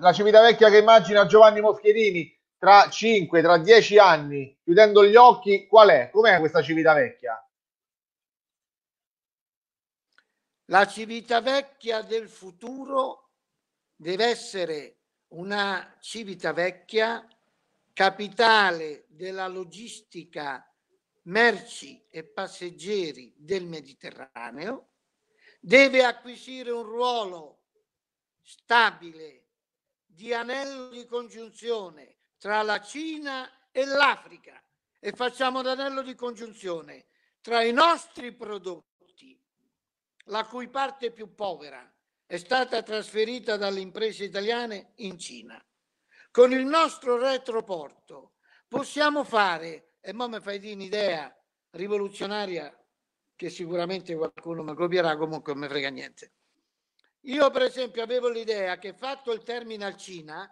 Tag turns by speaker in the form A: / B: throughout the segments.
A: la Civitavecchia che immagina Giovanni Moschierini tra 5, tra 10 anni, chiudendo gli occhi, qual è? Com'è questa Civitavecchia? La Civitavecchia del futuro deve essere una Civitavecchia capitale della logistica merci e passeggeri del Mediterraneo, deve acquisire un ruolo stabile di anello di congiunzione tra la Cina e l'Africa e facciamo l'anello di congiunzione tra i nostri prodotti, la cui parte più povera è stata trasferita dalle imprese italiane in Cina. Con il nostro retroporto possiamo fare, e mo mi fai dire un'idea rivoluzionaria che sicuramente qualcuno mi copierà, comunque non mi frega niente io per esempio avevo l'idea che fatto il terminal Cina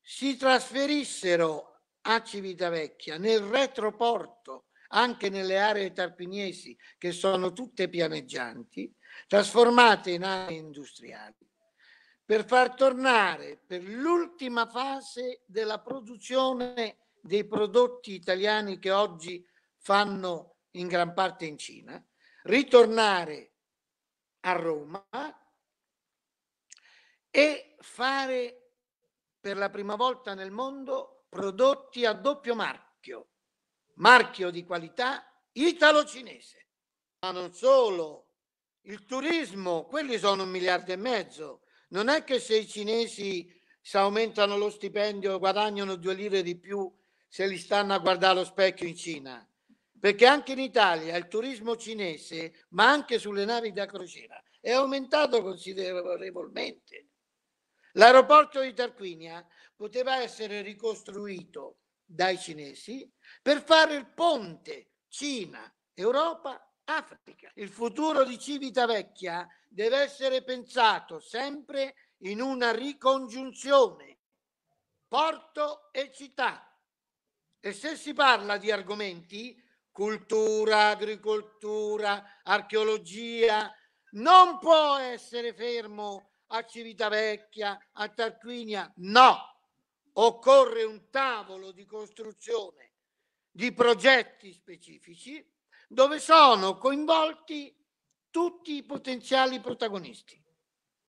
A: si trasferissero a Civitavecchia nel retroporto anche nelle aree tarpiniesi che sono tutte pianeggianti, trasformate in aree industriali, per far tornare per l'ultima fase della produzione dei prodotti italiani che oggi fanno in gran parte in Cina, ritornare a Roma e fare per la prima volta nel mondo prodotti a doppio marchio, marchio di qualità italo-cinese. Ma non solo, il turismo, quelli sono un miliardo e mezzo. Non è che se i cinesi se aumentano lo stipendio guadagnano due lire di più se li stanno a guardare allo specchio in Cina perché anche in Italia il turismo cinese, ma anche sulle navi da crociera, è aumentato considerevolmente. L'aeroporto di Tarquinia poteva essere ricostruito dai cinesi per fare il ponte Cina-Europa-Africa. Il futuro di Civitavecchia deve essere pensato sempre in una ricongiunzione porto e città. E se si parla di argomenti cultura, agricoltura, archeologia, non può essere fermo a Civitavecchia, a Tarquinia, no, occorre un tavolo di costruzione di progetti specifici dove sono coinvolti tutti i potenziali protagonisti.